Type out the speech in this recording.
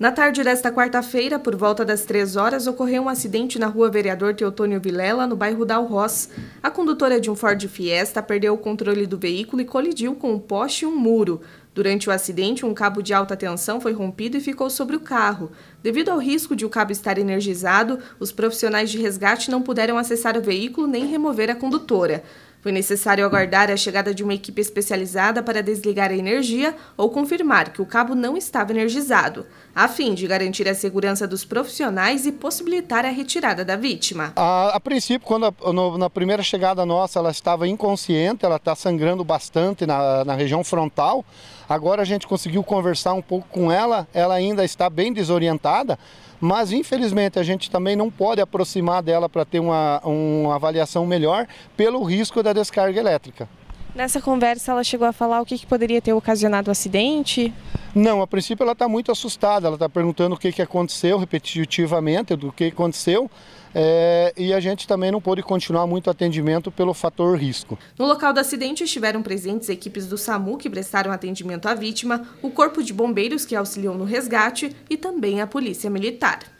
Na tarde desta quarta-feira, por volta das três horas, ocorreu um acidente na rua Vereador Teotônio Vilela, no bairro Dal Ross. A condutora de um Ford Fiesta perdeu o controle do veículo e colidiu com um poste e um muro. Durante o acidente, um cabo de alta tensão foi rompido e ficou sobre o carro. Devido ao risco de o cabo estar energizado, os profissionais de resgate não puderam acessar o veículo nem remover a condutora. Foi necessário aguardar a chegada de uma equipe especializada para desligar a energia ou confirmar que o cabo não estava energizado, a fim de garantir a segurança dos profissionais e possibilitar a retirada da vítima. A, a princípio, quando a, no, na primeira chegada nossa ela estava inconsciente, ela está sangrando bastante na, na região frontal. Agora a gente conseguiu conversar um pouco com ela, ela ainda está bem desorientada mas infelizmente a gente também não pode aproximar dela para ter uma, uma avaliação melhor pelo risco da da descarga elétrica. Nessa conversa, ela chegou a falar o que, que poderia ter ocasionado o acidente? Não, a princípio ela está muito assustada, ela está perguntando o que, que aconteceu repetitivamente, do que aconteceu, é, e a gente também não pôde continuar muito atendimento pelo fator risco. No local do acidente estiveram presentes equipes do SAMU que prestaram atendimento à vítima, o Corpo de Bombeiros que auxiliou no resgate e também a Polícia Militar.